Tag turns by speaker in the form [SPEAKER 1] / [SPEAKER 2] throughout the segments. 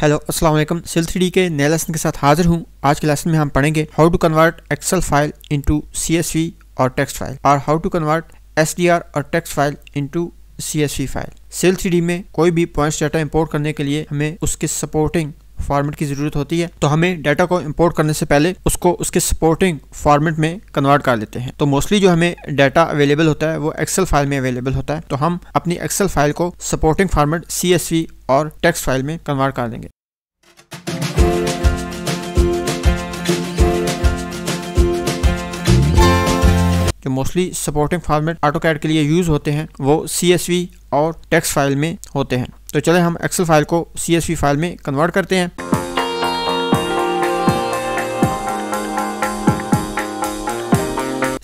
[SPEAKER 1] hello अस्सलाम वालेकुम cell three के नए लेसन के साथ हाजिर हूँ आज के लेसन में हम पढ़ेंगे how to convert Excel file into CSV और टेक्स्ट फाइल और हाउ टू कन्वर्ट एसडीआर और text file into CSV file cell three में कोई भी पॉइंट्स डाटा इंपोर्ट करने के लिए हमें उसके सपोर्टिंग फॉर्मेट की ज़रूरत होती है तो हमें डाटा को इंपोर्ट करने से पहले उसको उसके सपोर्टिंग फॉर्मेट में कन्वर्ट कर लेते हैं तो मोस्टली जो हमें डाटा अवेलेबल होता है वो एक्सेल फाइल में अवेलेबल होता है तो हम अपनी एक्सेल फाइल को सपोर्टिंग फॉर्मेट सी और टेक्स्ट फाइल में कन्वर्ट कर देंगे जो mostly supporting format AutoCAD के लिए यूज़ होते हैं वो सी और टेक्स्ट फाइल में होते हैं तो चले हम एक्सेल फाइल को सी फाइल में कन्वर्ट करते हैं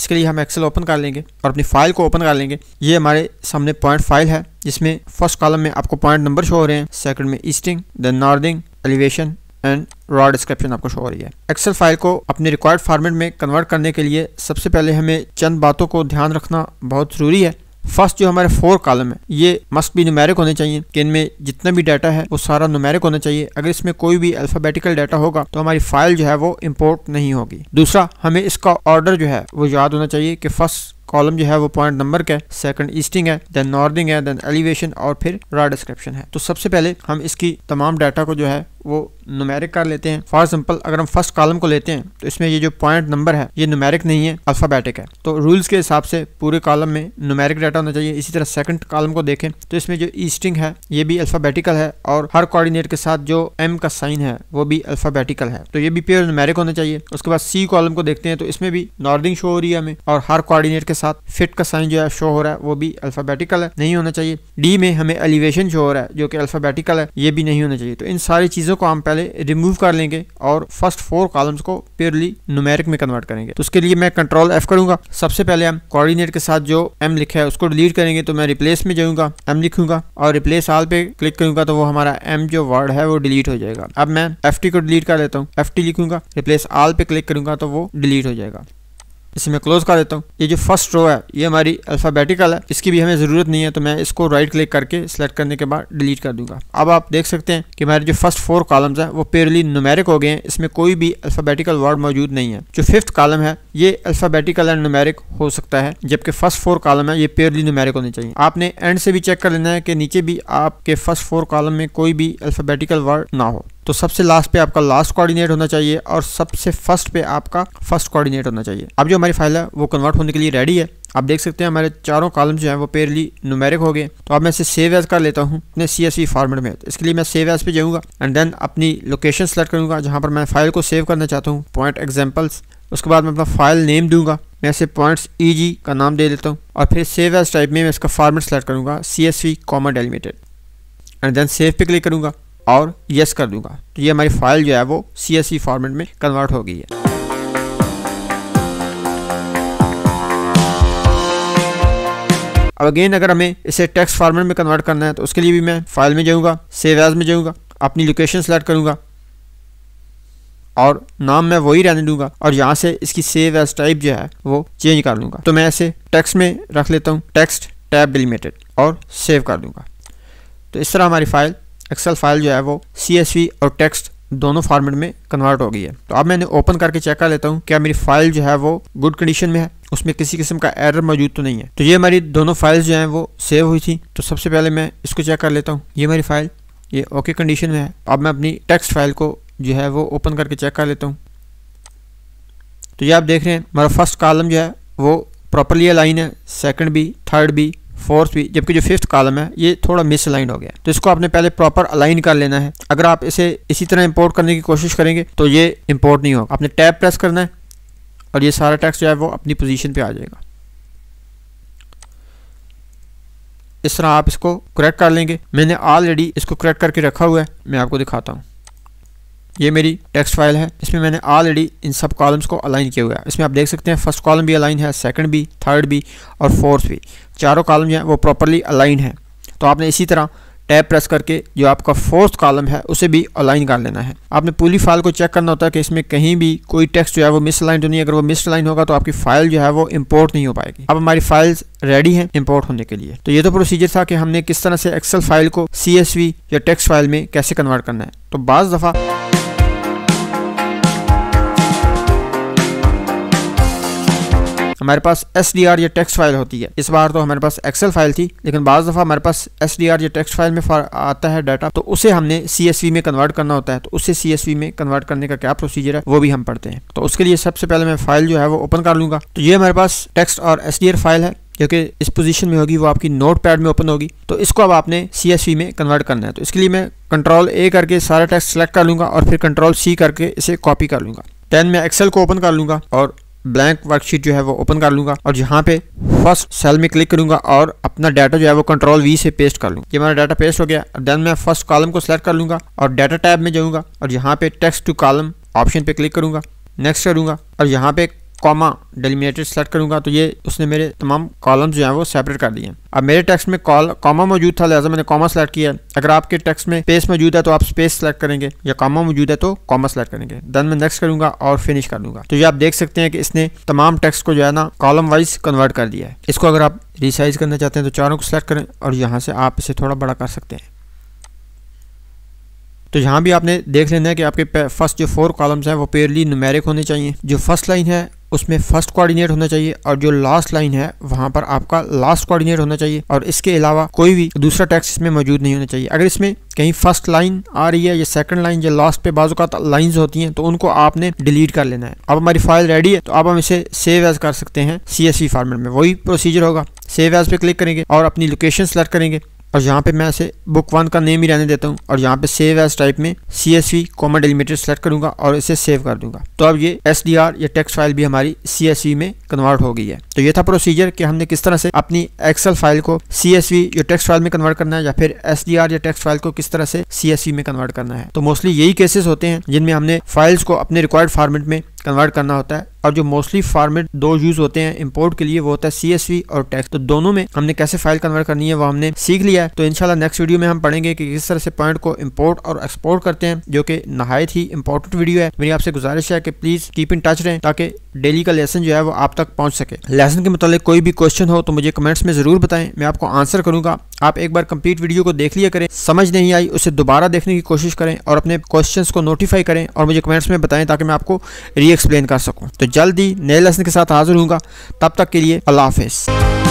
[SPEAKER 1] इसके लिए हम एक्सेल ओपन कर लेंगे और अपनी फाइल को ओपन कर लेंगे ये हमारे सामने पॉइंट फाइल है जिसमें फर्स्ट कॉलम में आपको पॉइंट नंबर शो हो रहे हैं सेकंड में easting then northing elevation and raw description आपको शो हो रही है एक्सेल फाइल को अपने रिक्वायर्ड फॉर्मेट में कन्वर्ट करने के लिए सबसे पहले हमें चंद बातों को ध्यान रखना बहुत ज़रूरी है फर्स्ट जो हमारे फोर कॉलम है ये मस्ट भी नुमेरिक होने चाहिए कि इनमें जितना भी डाटा है वो सारा नुमेरिक होना चाहिए अगर इसमें कोई भी अल्फाबेटिकल डाटा होगा तो हमारी फाइल जो है वो इम्पोर्ट नहीं होगी दूसरा हमें इसका ऑर्डर जो है वो याद होना चाहिए कि फर्स्ट कॉलम जो है वो पॉइंट नंबर का है सेकंड ईस्टिंग है देन नॉर्थिंग है देन एलिवेशन और फिर रॉ डिस्क्रिप्शन है तो सबसे पहले हम इसकी तमाम डाटा को जो है वो नुमेरिक कर लेते हैं फॉर एग्जाम्पल अगर हम फर्स्ट कॉलम को लेते हैं तो इसमें ये जो पॉइंट नंबर है ये नुमेरिक नहीं है अल्फाबेटिक है तो रूल्स के हिसाब से पूरे कॉलम में नुमेरिक डाटा होना चाहिए इसी तरह सेकंड कॉलम को देखें तो इसमें जो ईस्टिंग है ये भी अल्फाबेटिकल है और हर कोऑर्डिनेट के साथ जो एम का साइन है वो भी अल्फाबेटिकल है तो ये भी प्योर नुमेरिक होना चाहिए उसके बाद सी कॉलम को देखते हैं तो इसमें भी नॉर्दिंग शो हो रही है हमें और हर कोऑर्डिनेट के के साथ फिट का साइन जो है शो हो रहा है वो भी अल्फ़ाबेटिकल है नहीं होना चाहिए डी में हमें एलिवेशन शो हो रहा है जो कि अल्फ़ाबेटिकल है ये भी नहीं होना चाहिए तो इन सारी चीज़ों को हम पहले रिमूव कर लेंगे और फर्स्ट फोर कॉलम्स को प्योरली नुमेरिक में कन्वर्ट करेंगे तो उसके लिए मैं कंट्रोल एफ करूंगा सबसे पहले हम कोऑर्डिनेट के साथ जो एम लिखा है उसको डिलीट करेंगे तो मैं रिप्लेस में जाऊंगा एम लिखूंगा और रिप्लेस आल पे क्लिक करूंगा तो वो हमारा एम जो वर्ड है वो डिलीट हो जाएगा अब मैं एफ को डिलीट कर लेता हूँ एफ लिखूंगा रिप्लेस आल पे क्लिक करूंगा तो वो डिलीट हो जाएगा इसे मैं क्लोज कर देता हूँ ये जो फर्स्ट रो है ये हमारी अल्फ़ाबेटिकल है इसकी भी हमें ज़रूरत नहीं है तो मैं इसको राइट क्लिक करके सेलेक्ट करने के बाद डिलीट कर दूंगा अब आप देख सकते हैं कि हमारे जो फर्स्ट फोर कॉलम्स हैं वो पेयरली नुमेरिक हो गए हैं इसमें कोई भी अल्फ़ाबेटिकल वर्ड मौजूद नहीं है जो फिफ्थ कॉलम है ये अल्फ़ाबेटिकल एंड नुमेरिक हो सकता है जबकि फर्स्ट फोर कॉलम है ये प्योरली नुमेरिक होने चाहिए आपने एंड से भी चेक कर लेना है कि नीचे भी आपके फर्स्ट फोर कॉलम में कोई भी अल्फ़ाबेटिकल वर्ड ना हो तो सबसे लास्ट पे आपका लास्ट कोऑर्डिनेट होना चाहिए और सबसे फर्स्ट पे आपका फर्स्ट कोऑर्डिनेट होना चाहिए अब जो हमारी फाइल है वो कन्वर्ट होने के लिए रेडी है आप देख सकते हैं हमारे चारों कॉलम जो हैं वो पेयरली नुमेरिक हो गए तो अब मैं इसे सेव एज कर लेता हूँ अपने सी एस वी फॉर्मेट में तो इसके लिए मैं सेव एज पे जाऊँगा एंड देन अपनी लोकेशन सेलेक्ट करूँगा जहाँ पर मैं फाइल को सेव करना चाहता हूँ पॉइंट एग्जाम्पल्स उसके बाद मैं अपना फाइल नेम दूंगा मैं इसे पॉइंट्स ई का नाम दे देता हूँ और फिर सेव एज टाइप में मैं इसका फॉर्मेट सेलेक्ट करूँगा C S V comma delimited and then save पे क्लिक करूँगा और यस कर दूंगा तो ये हमारी फाइल जो है वो सी एस वी फॉर्मेट में कन्वर्ट हो गई है अब अगेन अगर हमें इसे टेक्स्ट फॉर्मेट में कन्वर्ट करना है तो उसके लिए भी मैं फाइल में जाऊँगा सेव एज में जाऊँगा अपनी लोकेशन सेलेक्ट करूँगा और नाम मैं वही रहने दूंगा और यहाँ से इसकी सेव एज टाइप जो है वो चेंज कर लूँगा तो मैं ऐसे टेक्स्ट में रख लेता हूँ टेक्स्ट टैब डिलीमेटेड और सेव कर दूँगा तो इस तरह हमारी फ़ाइल एक्सेल फाइल जो है वो सी और टेक्स्ट दोनों फॉर्मेट में कन्वर्ट हो गई है तो अब मैंने ओपन करके चेक कर लेता हूँ क्या मेरी फाइल जो है वो गुड कंडीशन में है उसमें किसी किस्म का एरर मौजूद तो नहीं है तो ये हमारी दोनों फाइल्स जो हैं वो सेव हुई थी तो सबसे पहले मैं इसको चेक कर लेता हूँ ये मेरी फाइल ये ओके कंडीशन में है अब मैं अपनी टेक्स्ट फाइल को जो है वो ओपन करके चेक कर लेता हूँ तो ये आप देख रहे हैं हमारा फर्स्ट कॉलम जो है वो प्रॉपरली अलाइन है सेकंड भी थर्ड भी फोर्थ भी जबकि जो फिफ्थ कॉलम है ये थोड़ा मिस अलाइन हो गया तो इसको आपने पहले प्रॉपर अलाइन कर लेना है अगर आप इसे इसी तरह इम्पोर्ट करने की कोशिश करेंगे तो ये इम्पोर्ट नहीं होगा आपने टैब प्रेस करना है और ये सारा टैक्स जो है वो अपनी पोजिशन पर आ जाएगा इस तरह आप इसको करेक्ट कर लेंगे मैंने ऑलरेडी इसको करेक्ट करके रखा हुआ है मैं आपको दिखाता हूँ ये मेरी टेक्स्ट फाइल है इसमें मैंने ऑलरेडी इन सब कॉलम्स को अलाइन किया हुआ है इसमें आप देख सकते हैं फर्स्ट कॉलम भी अलाइन है सेकंड भी थर्ड भी और फोर्थ भी चारों कॉलम जो है वो प्रॉपरली अलाइन है तो आपने इसी तरह टैब प्रेस करके जो आपका फोर्थ कॉलम है उसे भी अलाइन कर लेना है आपने पूरी फाइल को चेक करना होता है कि इसमें कहीं भी कोई टेक्स्ट जो है वो मिस अलाइन तो नहीं अगर वो मिस अलाइन होगा तो आपकी फाइल जो है वो इम्पोर्ट नहीं हो पाएगी अब हमारी फाइल्स रेडी हैं इम्पोर्ट होने के लिए तो ये तो प्रोसीजर था कि हमने किस तरह से एक्सेल फाइल को सी या टेक्स्ट फाइल में कैसे कन्वर्ट करना है तो बज़ दफ़ा हमारे पास एस डी आर या टेक्स्ट फाइल होती है इस बार तो हमारे पास एक्सेल फाइल थी लेकिन बाद दफ़ा हमारे पास एस डी आर या टेक्स्ट फाइल में आता है डाटा तो उसे हमने सी एस वी में कन्वर्ट करना होता है तो उसे सी एस वी में कन्वर्ट करने का क्या प्रोसीजर है वो भी हम पढ़ते हैं तो उसके लिए सबसे पहले मैं फाइल जो है वो ओपन कर लूँगा तो ये हमारे पास टेक्स्ट और एस डी आर फाइल है जो कि इस पोजीशन में होगी वो आपकी नोट पैड में ओपन होगी तो इसको अब आपने सी में कन्वर्ट करना है तो इसके लिए मैं कंट्रोल ए करके सारा टेक्स्ट सेलेक्ट कर लूँगा और फिर कंट्रोल सी करके इसे कॉपी कर लूँगा दैन मैं एक्सेल को ओपन कर लूँगा और ब्लैंक वर्कशीट जो है वो ओपन कर लूंगा और यहाँ पे फर्स्ट सेल में क्लिक करूंगा और अपना डाटा जो है वो कंट्रोल वी से पेस्ट कर लूँगा ये मेरा डाटा पेस्ट हो गया देन मैं फर्स्ट कॉलम को सिलेक्ट कर लूँगा और डाटा टैब में जाऊँगा और यहाँ पे टेक्स्ट टू कॉलम ऑप्शन पे क्लिक करूँगा नेक्स्ट करूँगा और यहाँ पे कॉमा डेलीमिनेटेड सेलेक्ट करूंगा तो ये उसने मेरे तमाम कॉलम्स जो हैं वो सेपरेट कर दिए अब मेरे टेक्स्ट में कॉल कॉमा मौजूद था लिहाजा मैंने कॉमा सेलेक्ट किया अगर आपके टेक्स्ट में स्पेस मौजूद है तो आप स्पेस सेलेक्ट करेंगे या कॉमा मौजूद है तो कॉमा सेलेक्ट करेंगे देन मैं नेक्स्ट करूंगा और फिनिश कर दूंगा तो ये आप देख सकते हैं कि इसने तमाम टेक्स को जो है ना कॉलम वाइज कन्वर्ट कर दिया है इसको अगर आप रिसाइज करना चाहते हैं तो चारों को सिलेक्ट करें और यहाँ से आप इसे थोड़ा बड़ा कर सकते हैं तो यहाँ भी आपने देख लेना है कि आपके फर्स्ट जो फोर कॉलम्स हैं वो पेयरली नुमेरिक होने चाहिए जो फर्स्ट लाइन है उसमें फर्स्ट कोऑर्डिनेट होना चाहिए और जो लास्ट लाइन है वहां पर आपका लास्ट कोऑर्डिनेट होना चाहिए और इसके अलावा कोई भी दूसरा टेक्स्ट इसमें मौजूद नहीं होना चाहिए अगर इसमें कहीं फर्स्ट लाइन आ रही है या सेकंड लाइन या लास्ट पे बाजू का लाइन होती हैं तो उनको आपने डिलीट कर लेना है अब हमारी फाइल रेडी है तो अब हम इसे सेव एज कर सकते हैं सी फॉर्मेट में वही प्रोसीजर होगा सेव एज पे क्लिक करेंगे और अपनी लोकेशन सेलेक्ट करेंगे और यहाँ पे मैं इसे बुक वन का नेम ही रहने देता हूँ और यहाँ पे सेव एस टाइप में C S V comma delimiter select करूँगा और इसे सेव कर दूंगा तो अब ये एस डी आर या टेक्स्ट फाइल भी हमारी सी एस वी में कन्वर्ट हो गई है तो ये था प्रोसीजर कि हमने किस तरह से अपनी एक्सल फाइल को सी एस वी या टेक्स्ट फाइल में कन्वर्ट करना है या फिर एस डी आर या टेक्स्ट फाइल को किस तरह से सी एस वी में कन्वर्ट करना है तो मोस्टली यही केसेस होते हैं जिनमें हमने फाइल्स को अपने रिक्वायर्ड फॉर्मेट में कन्वर्ट करना होता है और जो मोस्टली फॉर्मेट दो यूज होते हैं इम्पोर्ट के लिए वो होता है सीएसवी और टेक्स्ट तो दोनों में हमने कैसे फाइल कन्वर्ट करनी है वो हमने सीख लिया है तो इनशाला नेक्स्ट वीडियो में हम पढ़ेंगे कि किस तरह से पॉइंट को इम्पोर्ट और एक्सपोर्ट करते हैं जो कि नहायत ही इंपॉर्टेंट वीडियो है मेरी आपसे गुजारिश है कि प्लीज कीप इन टच रहें ताकि डेली का लेसन जो है वो आप तक पहुँच सके लेसन के मतलब कोई भी क्वेश्चन हो तो मुझे कमेंट्स में ज़रूर बताएं मैं आपको आंसर करूँगा आप एक बार कंप्लीट वीडियो को देख लिया करें समझ नहीं आई उसे दोबारा देखने की कोशिश करें और अपने क्वेश्चंस को नोटिफाई करें और मुझे कमेंट्स में बताएं ताकि मैं आपको री एक्सप्लेन कर सकूँ तो जल्द ही नए लेसन के साथ हाजिर हूँ तब तक के लिए अल्लाह हाफिज़